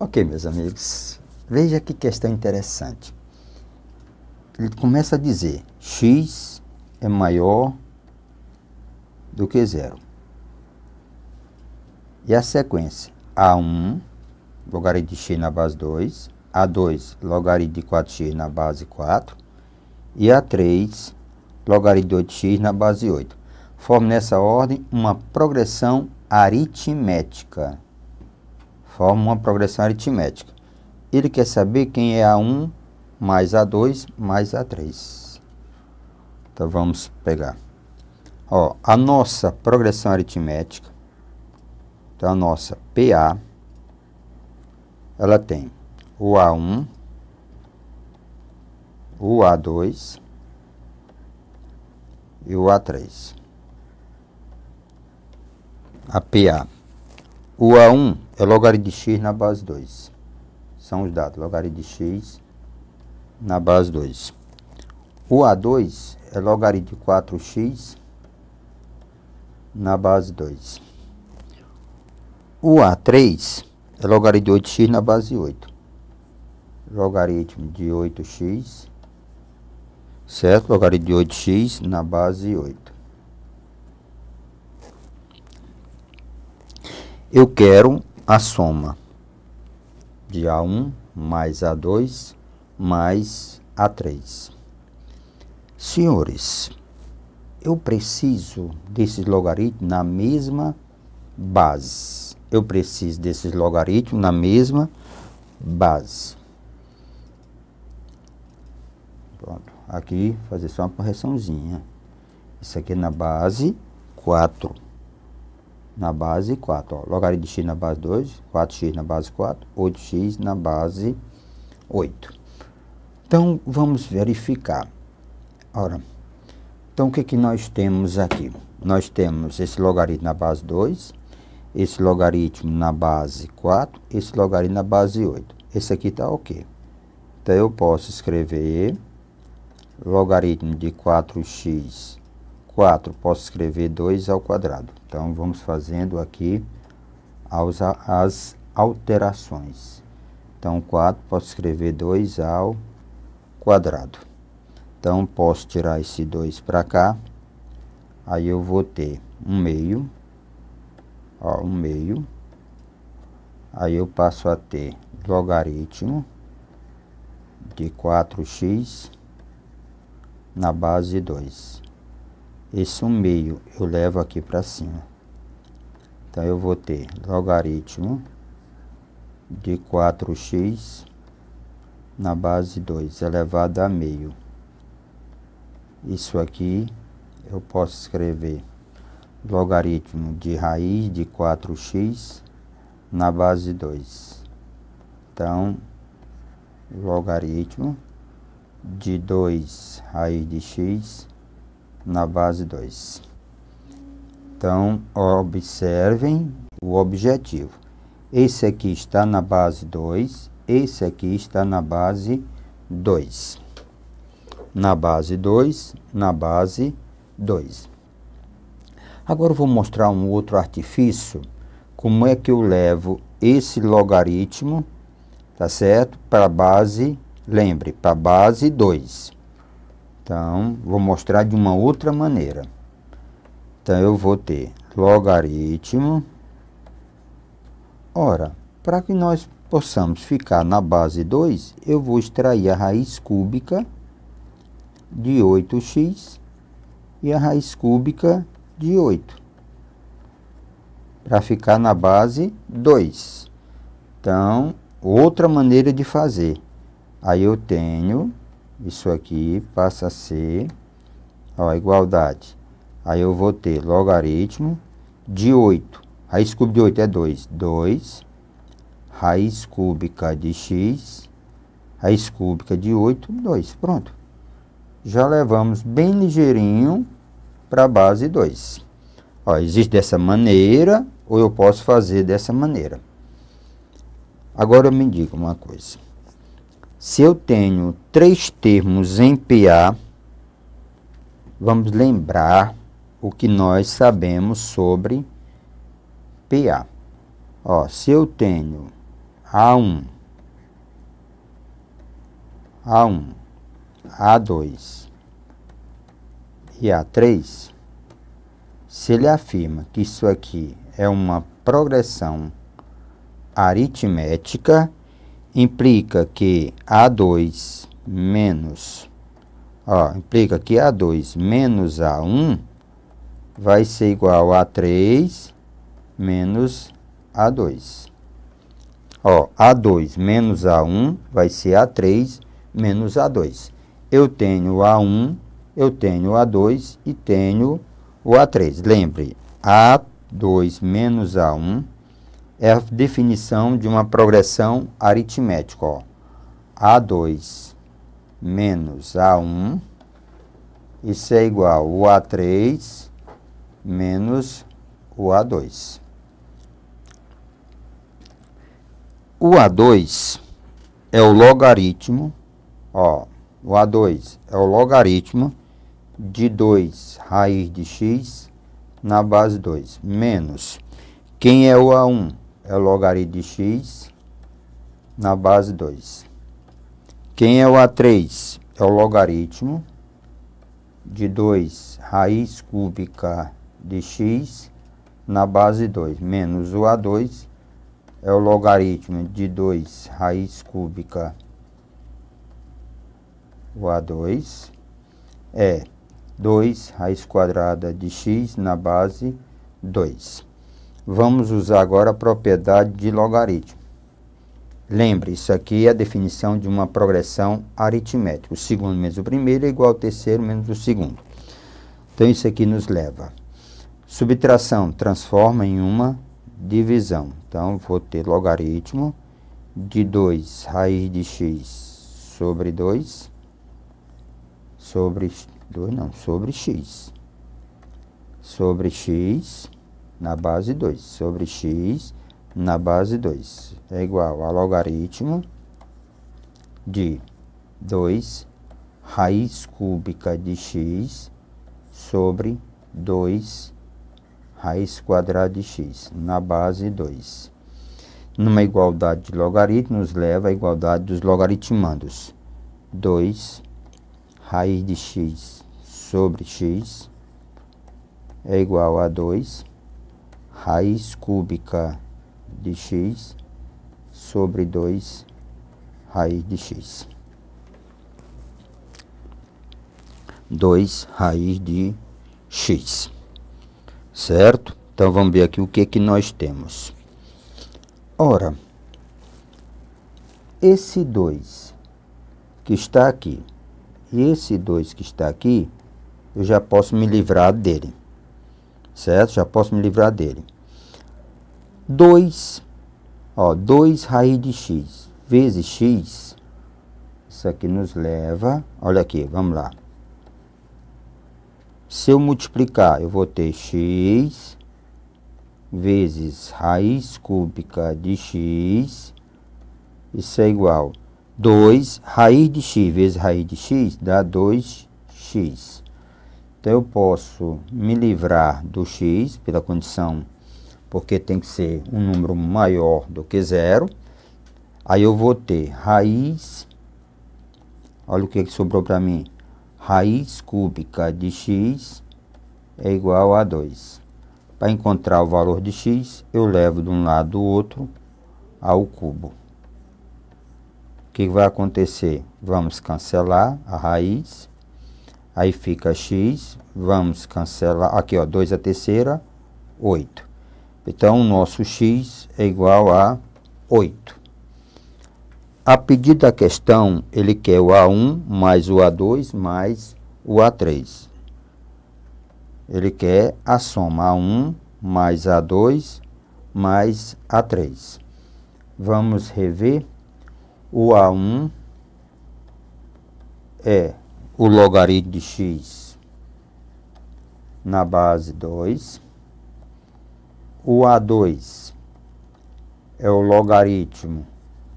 Ok, meus amigos, veja que questão interessante. Ele começa a dizer: x é maior do que zero. E a sequência: a1, logaritmo de x na base 2, a2, logaritmo de 4x na base 4, e a3, logaritmo de 8x na base 8. Forma nessa ordem uma progressão aritmética forma uma progressão aritmética. Ele quer saber quem é A1 mais A2 mais A3. Então vamos pegar. Ó, a nossa progressão aritmética, então a nossa PA, ela tem o A1, o A2 e o A3. A PA. O A1 é logaritmo de x na base 2. São os dados, logaritmo de x na base 2. O A2 é logaritmo de 4x na base 2. O A3 é logaritmo de 8x na base 8. Logaritmo de 8x, certo? Logaritmo de 8x na base 8. Eu quero a soma de A1 mais A2 mais A3. Senhores, eu preciso desses logaritmos na mesma base. Eu preciso desses logaritmos na mesma base. Pronto. Aqui, fazer só uma correçãozinha. Isso aqui é na base 4 na base 4. Ó. Logaritmo de x na base 2, 4x na base 4, 8x na base 8. Então, vamos verificar. Ora, então o que, é que nós temos aqui? Nós temos esse logaritmo na base 2, esse logaritmo na base 4, esse logaritmo na base 8. Esse aqui está ok. Então, eu posso escrever logaritmo de 4x, 4, posso escrever 2 ao quadrado. Então, vamos fazendo aqui as, as alterações. Então, 4, posso escrever 2 ao quadrado. Então, posso tirar esse 2 para cá. Aí, eu vou ter 1 um meio. Ó, 1 um meio. Aí, eu passo a ter logaritmo de 4x na base 2 esse 1 meio eu levo aqui para cima. Então, eu vou ter logaritmo de 4x na base 2 elevado a meio. Isso aqui eu posso escrever logaritmo de raiz de 4x na base 2. Então, logaritmo de 2 raiz de x na base 2. Então, observem o objetivo. Esse aqui está na base 2, esse aqui está na base 2. Na base 2, na base 2. Agora eu vou mostrar um outro artifício, como é que eu levo esse logaritmo, tá certo? Para a base, lembre, para a base 2. Então, vou mostrar de uma outra maneira. Então, eu vou ter logaritmo. Ora, para que nós possamos ficar na base 2, eu vou extrair a raiz cúbica de 8x e a raiz cúbica de 8. Para ficar na base 2. Então, outra maneira de fazer. Aí eu tenho isso aqui passa a ser ó, igualdade. Aí eu vou ter logaritmo de 8. Raiz cúbica de 8 é 2. 2. Raiz cúbica de x. Raiz cúbica de 8, 2. Pronto. Já levamos bem ligeirinho para a base 2. Ó, existe dessa maneira ou eu posso fazer dessa maneira. Agora me diga uma coisa. Se eu tenho três termos em PA, vamos lembrar o que nós sabemos sobre PA. Ó, se eu tenho A1, A1, A2 e A3, se ele afirma que isso aqui é uma progressão aritmética, implica que A2 menos, ó, implica que A2 menos A1 vai ser igual a A3 menos A2. Ó, A2 menos A1 vai ser A3 menos A2. Eu tenho A1, eu tenho A2 e tenho o A3. Lembre, A2 menos A1 é a definição de uma progressão aritmética. Ó. A2 menos A1, isso é igual o A3 menos o A2. O A2 é o logaritmo, ó, o A2 é o logaritmo de 2 raiz de x na base 2, menos quem é o A1? é o logaritmo de x na base 2. Quem é o A3? É o logaritmo de 2 raiz cúbica de x na base 2, menos o A2 é o logaritmo de 2 raiz cúbica o A2 é 2 raiz quadrada de x na base 2. Vamos usar agora a propriedade de logaritmo. Lembre, isso aqui é a definição de uma progressão aritmética. O segundo menos o primeiro é igual ao terceiro menos o segundo. Então, isso aqui nos leva. Subtração transforma em uma divisão. Então, vou ter logaritmo de 2 raiz de x sobre 2 sobre 2 não, sobre x sobre x na base 2, sobre x na base 2, é igual a logaritmo de 2 raiz cúbica de x sobre 2 raiz quadrada de x, na base 2. Numa igualdade de logaritmos, leva à igualdade dos logaritmandos. 2 raiz de x sobre x é igual a 2 raiz cúbica de x sobre 2 raiz de x. 2 raiz de x. Certo? Então vamos ver aqui o que que nós temos. Ora, esse 2 que está aqui e esse 2 que está aqui, eu já posso me livrar dele certo? Já posso me livrar dele. 2, ó, 2 raiz de x vezes x, isso aqui nos leva, olha aqui, vamos lá. Se eu multiplicar, eu vou ter x vezes raiz cúbica de x, isso é igual 2 raiz de x vezes raiz de x dá 2x. Então eu posso me livrar do x pela condição, porque tem que ser um número maior do que zero. Aí eu vou ter raiz, olha o que, que sobrou para mim, raiz cúbica de x é igual a 2. Para encontrar o valor de x, eu levo de um lado do outro ao cubo. O que vai acontecer? Vamos cancelar a raiz. Aí fica x, vamos cancelar, aqui ó, 2 a terceira, 8. Então, o nosso x é igual a 8. A pedido da questão, ele quer o A1 mais o A2 mais o A3. Ele quer a soma A1 mais A2 mais A3. Vamos rever. O A1 é o logaritmo de x na base 2. O A2 é o logaritmo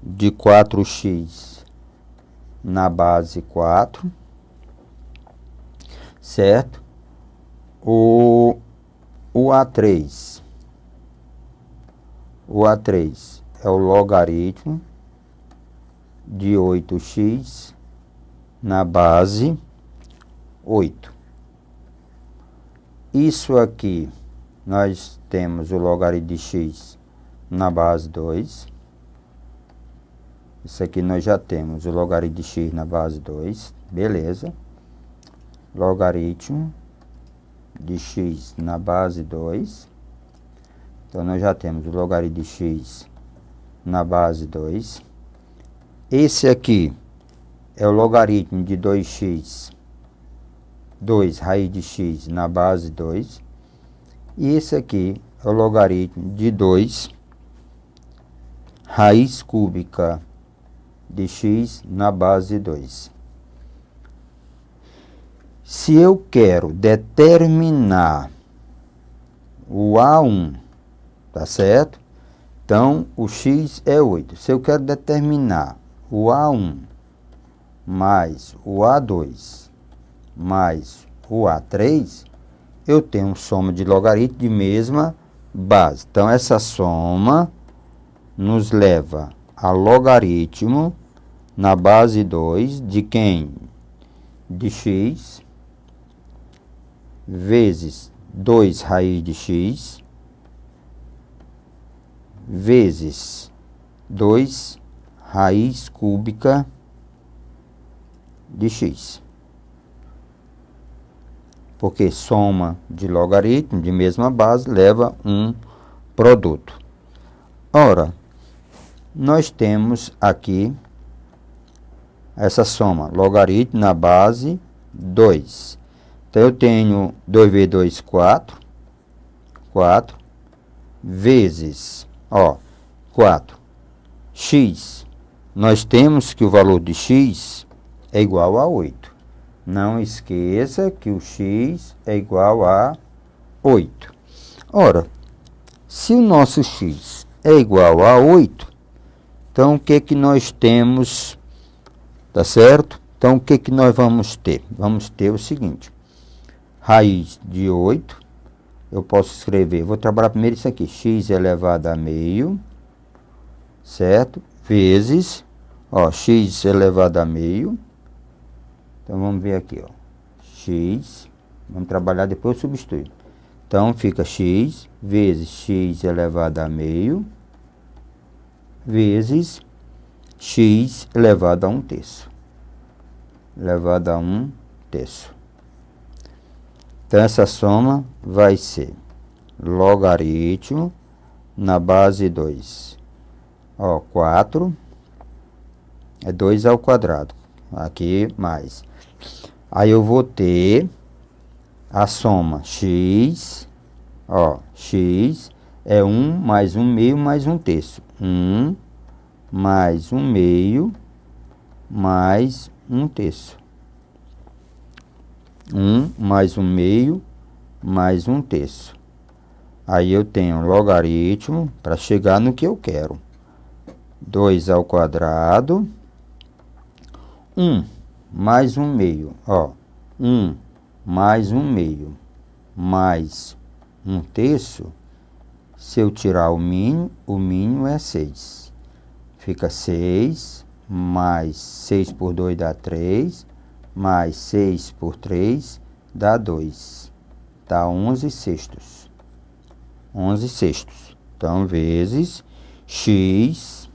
de 4x na base 4, certo? O, o A3 o A3 é o logaritmo de 8x na base 8. Isso aqui, nós temos o logaritmo de x na base 2. Isso aqui nós já temos o logaritmo de x na base 2, beleza. Logaritmo de x na base 2. Então, nós já temos o logaritmo de x na base 2. Esse aqui é o logaritmo de 2x, 2 raiz de x na base 2. E esse aqui é o logaritmo de 2 raiz cúbica de x na base 2. Se eu quero determinar o A1, tá certo? Então, o x é 8. Se eu quero determinar o A1 mais o A2 mais o A3, eu tenho soma de logaritmo de mesma base. Então, essa soma nos leva a logaritmo na base 2 de quem? De x vezes 2 raiz de x vezes 2 raiz cúbica de x. Porque soma de logaritmo de mesma base leva um produto. Ora, nós temos aqui essa soma, logaritmo na base 2. Então, eu tenho 2 vezes 2 4, 4, vezes, ó, 4, x. Nós temos que o valor de x é igual a 8. Não esqueça que o x é igual a 8. Ora, se o nosso x é igual a 8, então o que, é que nós temos? Tá certo? Então o que, é que nós vamos ter? Vamos ter o seguinte: raiz de 8, eu posso escrever, vou trabalhar primeiro isso aqui, x elevado a meio, certo? Vezes, ó, x elevado a meio então vamos ver aqui, ó. X, vamos trabalhar depois substituir. Então fica x vezes x elevado a meio vezes x elevado a 1 terço. Elevado a 1 terço. Então essa soma vai ser logaritmo na base 2. Ó, 4 é 2 ao quadrado. Aqui mais Aí eu vou ter a soma x, ó, x é 1 mais 1 meio mais 1 terço. 1 mais 1 meio mais 1 terço. 1 mais 1 meio mais 1 terço. Aí eu tenho logaritmo para chegar no que eu quero. 2 ao quadrado. 1 mais um meio, ó, um mais um meio, mais um terço, se eu tirar o mínimo, o mínimo é 6. Fica 6, mais 6 por 2 dá 3, mais 6 por 3 dá 2. Dá 11 sextos. 11 sextos. Então, vezes x,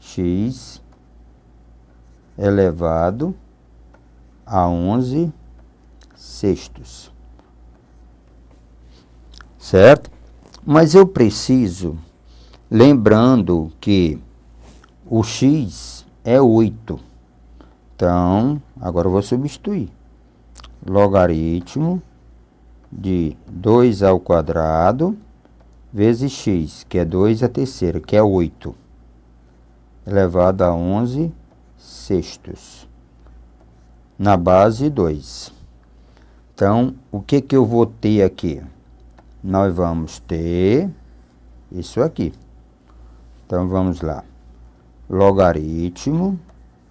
x elevado a 11 sextos. Certo? Mas eu preciso, lembrando que o x é 8. Então, agora eu vou substituir. Logaritmo de 2 ao quadrado vezes x, que é 2 a terceira, que é 8, elevado a 11 sextos. Na base 2. Então, o que, que eu vou ter aqui? Nós vamos ter isso aqui. Então, vamos lá. Logaritmo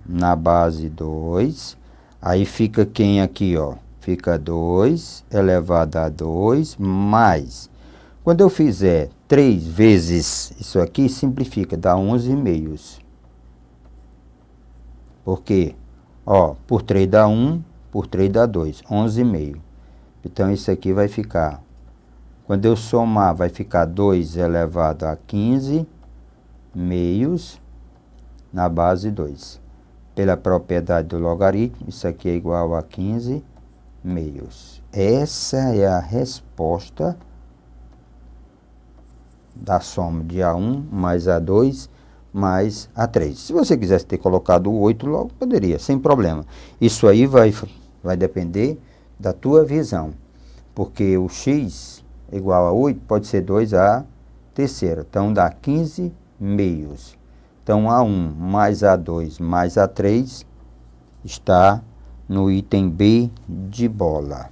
na base 2. Aí fica quem aqui, ó? Fica 2 elevado a 2 mais. Quando eu fizer 3 vezes isso aqui, simplifica, dá 11 meios. Porque, ó, por 3 dá 1, por 3 dá 2, 11,5. Então, isso aqui vai ficar, quando eu somar, vai ficar 2 elevado a 15 meios na base 2. Pela propriedade do logaritmo, isso aqui é igual a 15 meios. Essa é a resposta da soma de A1 mais A2 mais a 3. Se você quisesse ter colocado o 8 logo, poderia, sem problema. Isso aí vai, vai depender da tua visão, porque o x igual a 8 pode ser 2 a terceira, então dá 15 meios. Então A1 mais A2 mais A3 está no item B de bola.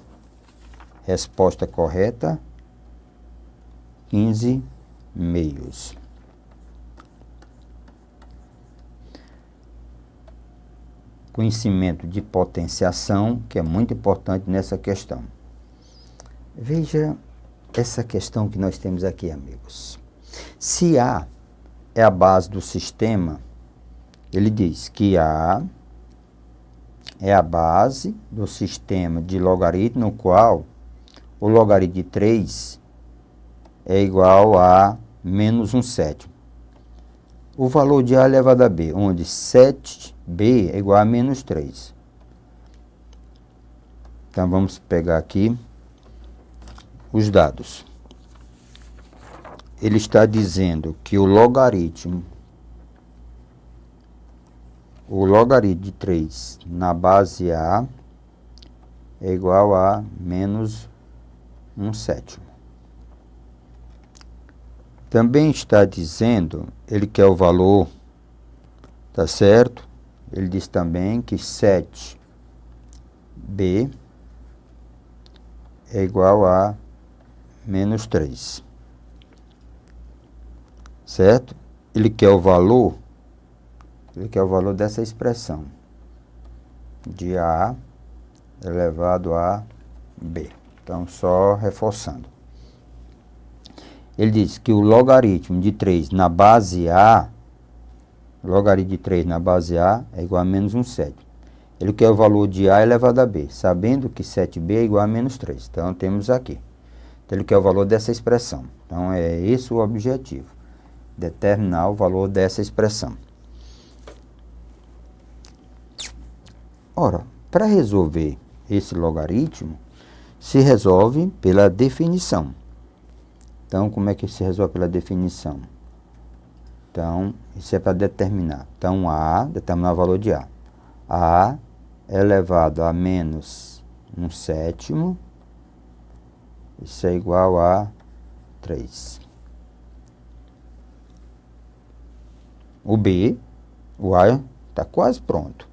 Resposta correta, 15 meios. conhecimento de potenciação, que é muito importante nessa questão. Veja essa questão que nós temos aqui, amigos. Se A é a base do sistema, ele diz que A é a base do sistema de logaritmo, no qual o logaritmo de 3 é igual a menos 1 sétimo o valor de A elevado a B, onde 7B é igual a menos 3. Então, vamos pegar aqui os dados. Ele está dizendo que o logaritmo, o logaritmo de 3 na base A é igual a menos 1 sétimo. Também está dizendo, ele quer o valor, tá certo? Ele diz também que 7b é igual a menos 3. Certo? Ele quer o valor, ele quer o valor dessa expressão, de A elevado a B. Então, só reforçando ele diz que o logaritmo de 3 na base A, logaritmo de 3 na base A é igual a menos 1 sétimo. Ele quer o valor de A elevado a B, sabendo que 7B é igual a menos 3. Então, temos aqui. Então, ele quer o valor dessa expressão. Então, é esse o objetivo, determinar o valor dessa expressão. Ora, para resolver esse logaritmo, se resolve pela definição. Então, como é que se resolve pela definição? Então, isso é para determinar. Então, A, determinar o valor de A. A elevado a menos 1 um sétimo, isso é igual a 3. O B, o A está quase pronto.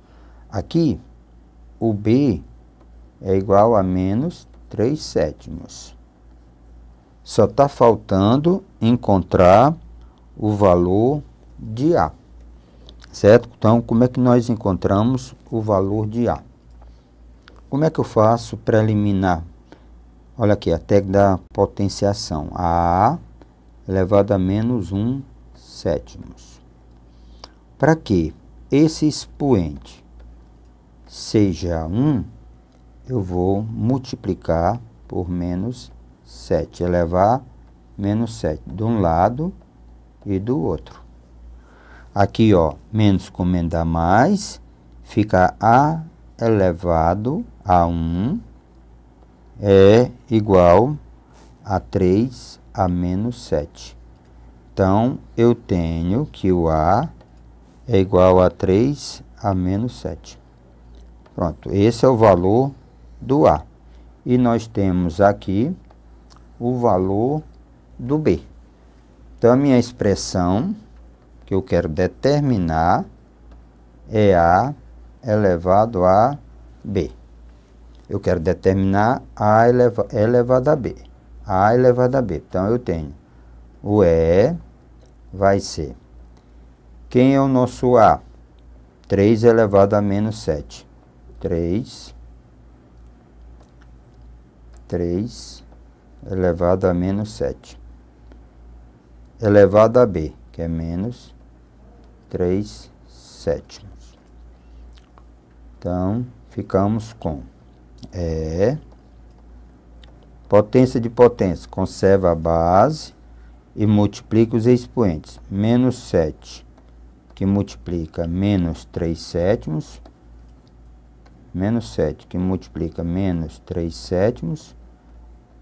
Aqui, o B é igual a menos 3 sétimos. Só está faltando encontrar o valor de A. Certo? Então, como é que nós encontramos o valor de A? Como é que eu faço para eliminar? Olha aqui, a técnica da potenciação. A elevado a menos 1 sétimos. Para que esse expoente seja 1, eu vou multiplicar por menos 7 elevado menos 7 de um lado e do outro. Aqui, ó, menos comenda mais, fica A elevado a 1 é igual a 3 a menos 7. Então, eu tenho que o A é igual a 3 a menos 7. Pronto, esse é o valor do A. E nós temos aqui o valor do B. Então, a minha expressão que eu quero determinar é A elevado a B. Eu quero determinar A eleva, elevado a B. A elevado a B. Então, eu tenho o E vai ser. Quem é o nosso A? 3 elevado a menos 7. 3. 3 elevado a menos 7. Elevado a b, que é menos 3 sétimos. Então, ficamos com E. É, potência de potência, conserva a base e multiplica os expoentes. Menos 7, que multiplica menos 3 sétimos. Menos 7, que multiplica menos 3 sétimos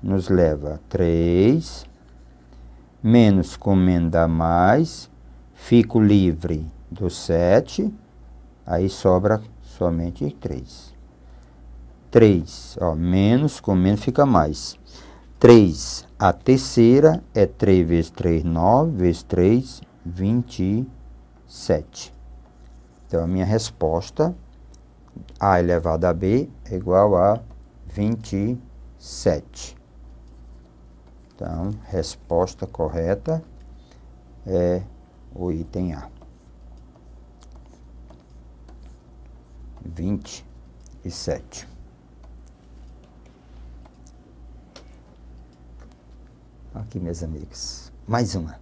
nos leva a 3. Menos comendo dá mais. Fico livre do 7. Aí sobra somente 3. 3, ó, menos com fica mais. 3, a terceira é 3 vezes 3, 9, vezes 3, 27. Então, a minha resposta, A elevado a B, é igual a 27. Então, resposta correta é o item A. 27. Aqui, meus amigos, mais uma.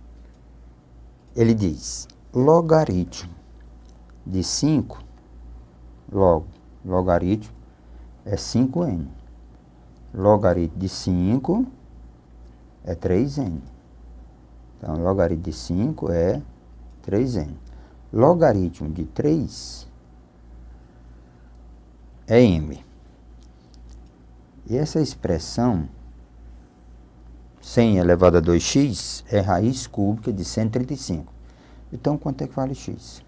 Ele diz, logaritmo de 5, logo, logaritmo é 5n. Logaritmo de 5 é 3n. Então, logaritmo de 5 é 3n. Logaritmo de 3 é m. E essa expressão 100 elevado a 2x é raiz cúbica de 135. Então, quanto é que vale x?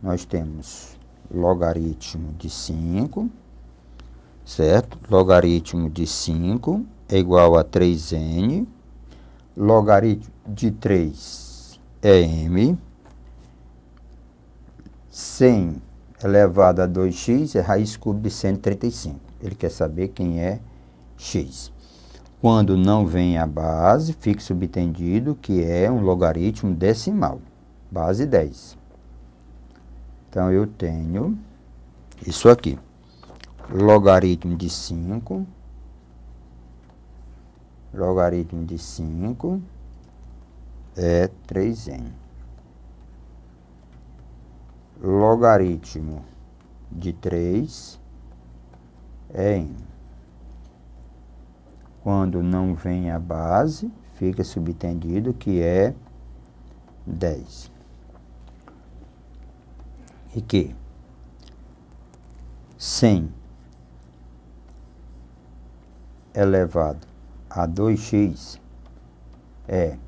Nós temos logaritmo de 5 certo? Logaritmo de 5 é igual a 3n. Logaritmo de 3 é m. 100 elevado a 2x é raiz cúbica de 135. Ele quer saber quem é x. Quando não vem a base, fica subtendido que é um logaritmo decimal, base 10. Então, eu tenho isso aqui logaritmo de 5, logaritmo de 5 é 3n. Logaritmo de 3 é n. Quando não vem a base, fica subentendido que é 10. E que 100 elevado a 2x é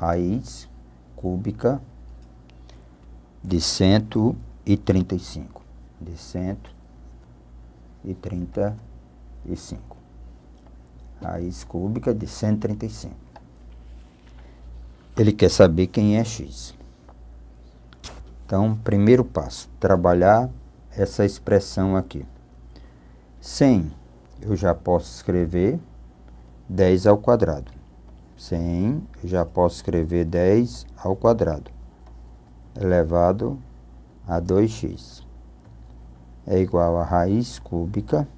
raiz cúbica de 135. De 135. Raiz cúbica de 135. Ele quer saber quem é x. Então, primeiro passo, trabalhar essa expressão aqui. 100 eu já posso escrever 10 ao quadrado. Sem, eu já posso escrever 10 ao quadrado elevado a 2x é igual a raiz cúbica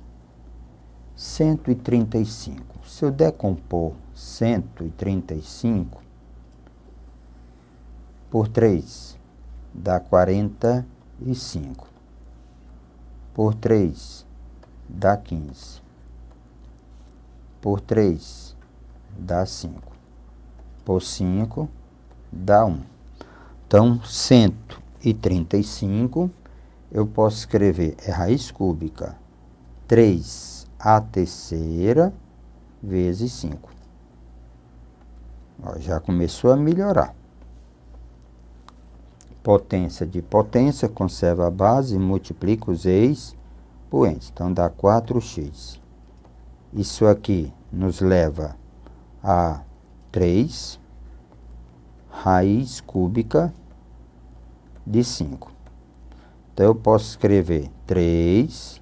135. Se eu decompor 135 por 3, dá 45. Por 3, dá 15 por 3 dá 5. Por 5 dá 1. Então, 135 eu posso escrever é raiz cúbica 3 a terceira vezes 5. Ó, já começou a melhorar. Potência de potência, conserva a base, multiplica os ex poentes. Então, dá 4x. Isso aqui nos leva a 3 raiz cúbica de 5. Então, eu posso escrever 3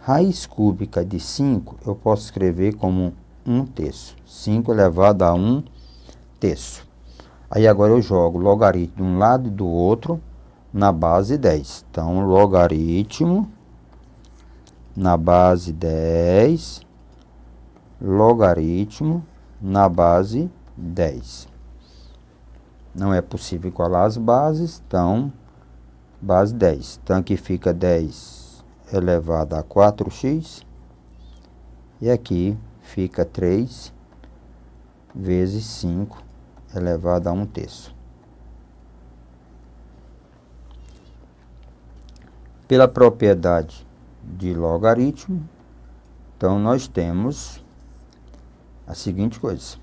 raiz cúbica de 5, eu posso escrever como 1 terço. 5 elevado é a 1 terço. Aí agora eu jogo logaritmo de um lado e do outro na base 10. Então, logaritmo na base 10 logaritmo na base 10. Não é possível igualar as bases, então, base 10. Então, aqui fica 10 elevado a 4x. E aqui fica 3 vezes 5 elevado a 1 terço. Pela propriedade de logaritmo, então, nós temos a seguinte coisa.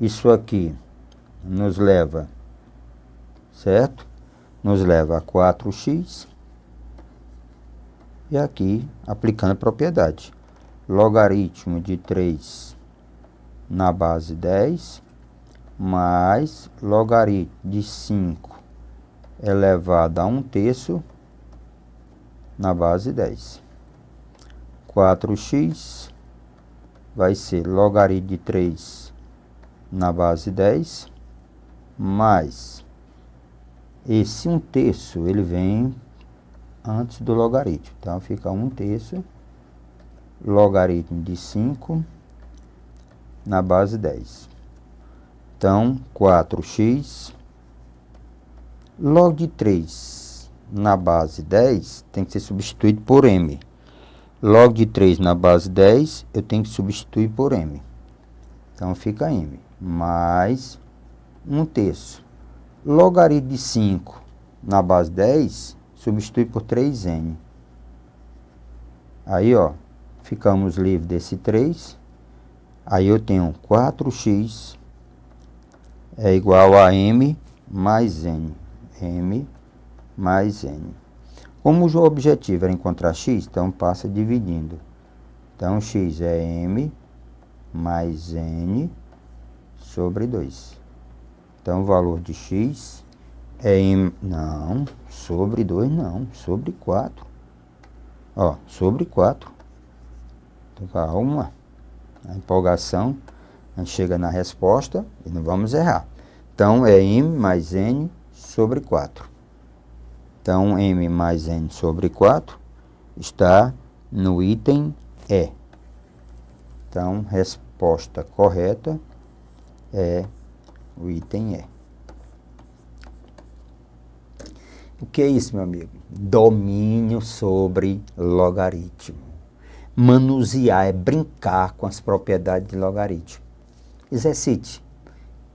Isso aqui nos leva, certo? Nos leva a 4x e aqui aplicando a propriedade. Logaritmo de 3 na base 10 mais logaritmo de 5 elevado a 1 terço na base 10. 4x vai ser logaritmo de 3 na base 10, mais esse 1 terço, ele vem antes do logaritmo. Então, fica 1 terço, logaritmo de 5 na base 10. Então, 4x, log de 3 na base 10 tem que ser substituído por m. Log de 3 na base 10, eu tenho que substituir por m. Então, fica m mais 1 terço. Logaritmo de 5 na base 10, substitui por 3 n Aí, ó, ficamos livres desse 3. Aí eu tenho 4x é igual a m mais n. m mais n. Como o objetivo era encontrar x, então passa dividindo. Então, x é m mais n sobre 2. Então, o valor de x é m... Não, sobre 2 não, sobre 4. Ó, sobre 4. Então, calma. Tá, a empolgação, a gente chega na resposta e não vamos errar. Então, é m mais n sobre 4. Então, m mais n sobre 4 está no item E. Então, resposta correta é o item E. O que é isso, meu amigo? Domínio sobre logaritmo. Manusear é brincar com as propriedades de logaritmo. Exercite.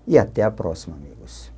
E até a próxima, amigos.